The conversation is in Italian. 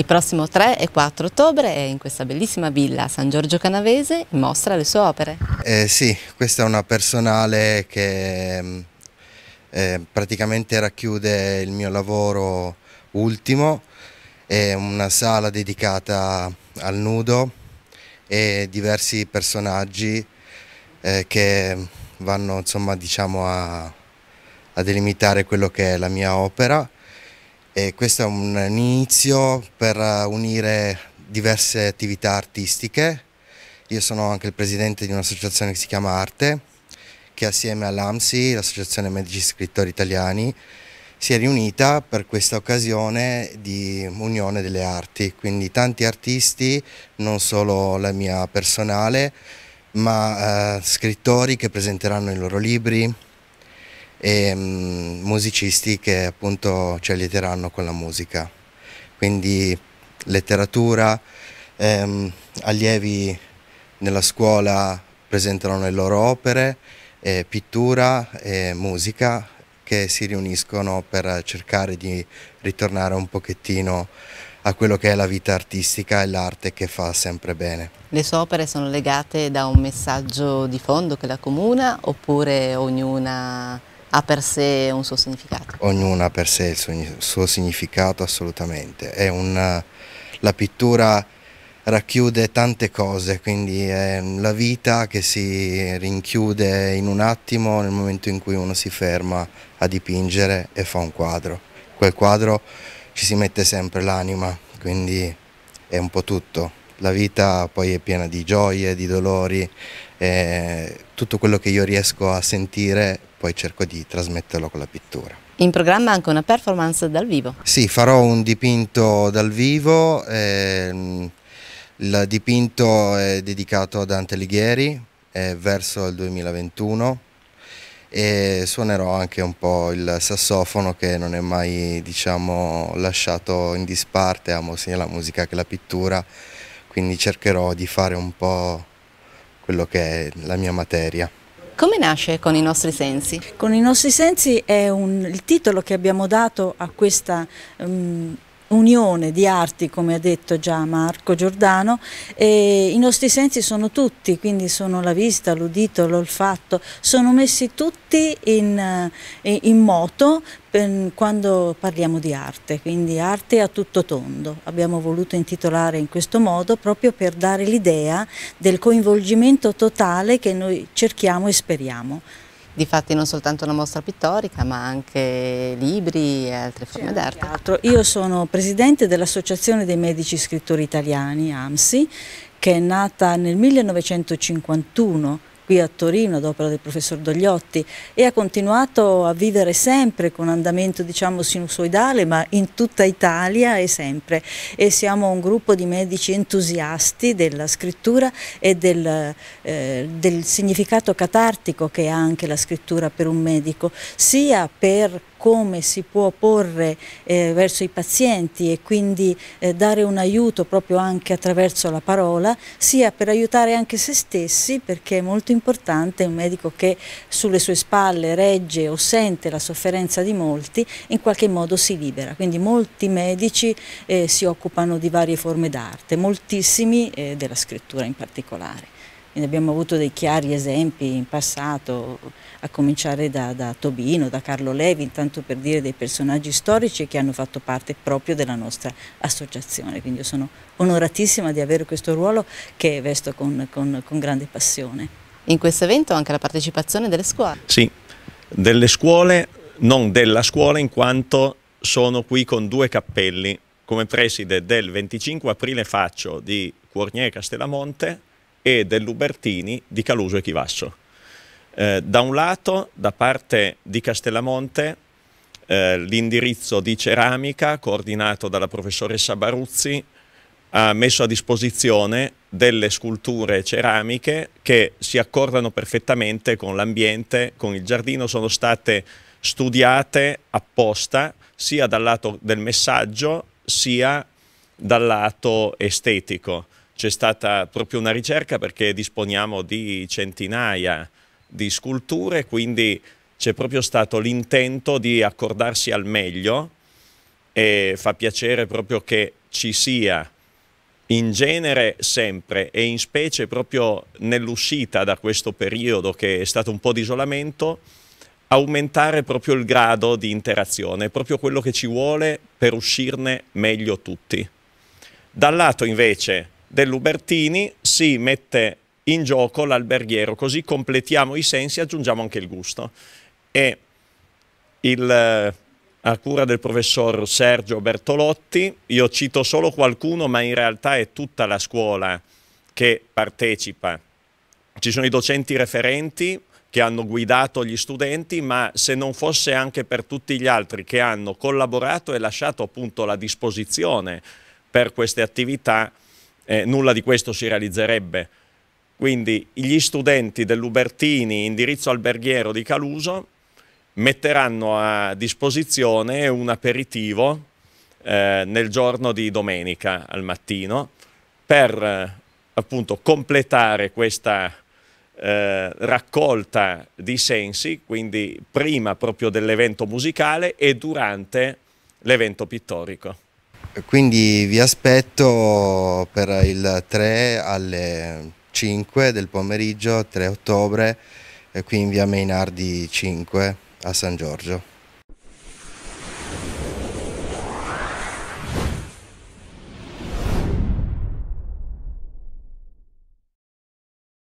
Il prossimo 3 e 4 ottobre è in questa bellissima villa San Giorgio Canavese mostra le sue opere. Eh, sì, questa è una personale che mm, eh, praticamente racchiude il mio lavoro ultimo, è una sala dedicata al nudo e diversi personaggi eh, che vanno insomma diciamo a, a delimitare quello che è la mia opera e questo è un inizio per unire diverse attività artistiche. Io sono anche il presidente di un'associazione che si chiama Arte, che assieme all'AMSI, l'Associazione Medici Scrittori Italiani, si è riunita per questa occasione di unione delle arti, quindi tanti artisti, non solo la mia personale, ma eh, scrittori che presenteranno i loro libri, e mm, musicisti che appunto ci cioè, allieteranno con la musica. Quindi letteratura, um, allievi nella scuola presentano le loro opere, eh, pittura e musica che si riuniscono per cercare di ritornare un pochettino a quello che è la vita artistica e l'arte che fa sempre bene. Le sue opere sono legate da un messaggio di fondo che la comuna oppure ognuna ha per sé un suo significato? Ognuna ha per sé il suo, il suo significato assolutamente, una, la pittura racchiude tante cose, quindi è la vita che si rinchiude in un attimo nel momento in cui uno si ferma a dipingere e fa un quadro. Quel quadro ci si mette sempre l'anima, quindi è un po' tutto la vita poi è piena di gioie, di dolori, tutto quello che io riesco a sentire poi cerco di trasmetterlo con la pittura. In programma anche una performance dal vivo? Sì, farò un dipinto dal vivo, ehm, il dipinto è dedicato a Dante Alighieri eh, verso il 2021 e suonerò anche un po' il sassofono che non è mai diciamo, lasciato in disparte, amo sia la musica che la pittura quindi cercherò di fare un po' quello che è la mia materia. Come nasce con i nostri sensi? Con i nostri sensi è un, il titolo che abbiamo dato a questa um, unione di arti, come ha detto già Marco Giordano, e i nostri sensi sono tutti, quindi sono la vista, l'udito, l'olfatto, sono messi tutti in, eh, in moto per, quando parliamo di arte, quindi arte a tutto tondo. Abbiamo voluto intitolare in questo modo proprio per dare l'idea del coinvolgimento totale che noi cerchiamo e speriamo. Difatti non soltanto una mostra pittorica ma anche libri e altre forme d'arte. Io sono presidente dell'Associazione dei Medici Scrittori Italiani, AMSI, che è nata nel 1951 qui a Torino ad opera del professor Dogliotti e ha continuato a vivere sempre con andamento diciamo sinusoidale ma in tutta Italia e sempre e siamo un gruppo di medici entusiasti della scrittura e del, eh, del significato catartico che ha anche la scrittura per un medico sia per come si può porre eh, verso i pazienti e quindi eh, dare un aiuto proprio anche attraverso la parola, sia per aiutare anche se stessi perché è molto importante un medico che sulle sue spalle regge o sente la sofferenza di molti, in qualche modo si libera. Quindi molti medici eh, si occupano di varie forme d'arte, moltissimi eh, della scrittura in particolare ne abbiamo avuto dei chiari esempi in passato, a cominciare da, da Tobino, da Carlo Levi, intanto per dire dei personaggi storici che hanno fatto parte proprio della nostra associazione. Quindi io sono onoratissima di avere questo ruolo che vesto con, con, con grande passione. In questo evento anche la partecipazione delle scuole? Sì, delle scuole, non della scuola in quanto sono qui con due cappelli. Come preside del 25 aprile faccio di Cuornier Castellamonte e dell'Ubertini di Caluso e Chivasso. Eh, da un lato, da parte di Castellamonte, eh, l'indirizzo di ceramica, coordinato dalla professoressa Baruzzi, ha messo a disposizione delle sculture ceramiche che si accordano perfettamente con l'ambiente, con il giardino, sono state studiate apposta sia dal lato del messaggio sia dal lato estetico c'è stata proprio una ricerca perché disponiamo di centinaia di sculture, quindi c'è proprio stato l'intento di accordarsi al meglio e fa piacere proprio che ci sia in genere sempre e in specie proprio nell'uscita da questo periodo che è stato un po' di isolamento, aumentare proprio il grado di interazione, proprio quello che ci vuole per uscirne meglio tutti. Dal lato invece dell'Ubertini si mette in gioco l'alberghiero, così completiamo i sensi e aggiungiamo anche il gusto. E il, eh, a cura del professor Sergio Bertolotti, io cito solo qualcuno, ma in realtà è tutta la scuola che partecipa. Ci sono i docenti referenti che hanno guidato gli studenti, ma se non fosse anche per tutti gli altri che hanno collaborato e lasciato appunto la disposizione per queste attività, eh, nulla di questo si realizzerebbe. Quindi gli studenti dell'Ubertini, indirizzo alberghiero di Caluso, metteranno a disposizione un aperitivo eh, nel giorno di domenica al mattino per eh, appunto completare questa eh, raccolta di sensi, quindi prima proprio dell'evento musicale e durante l'evento pittorico. Quindi vi aspetto per il 3 alle 5 del pomeriggio, 3 ottobre, qui in via Meinardi 5 a San Giorgio.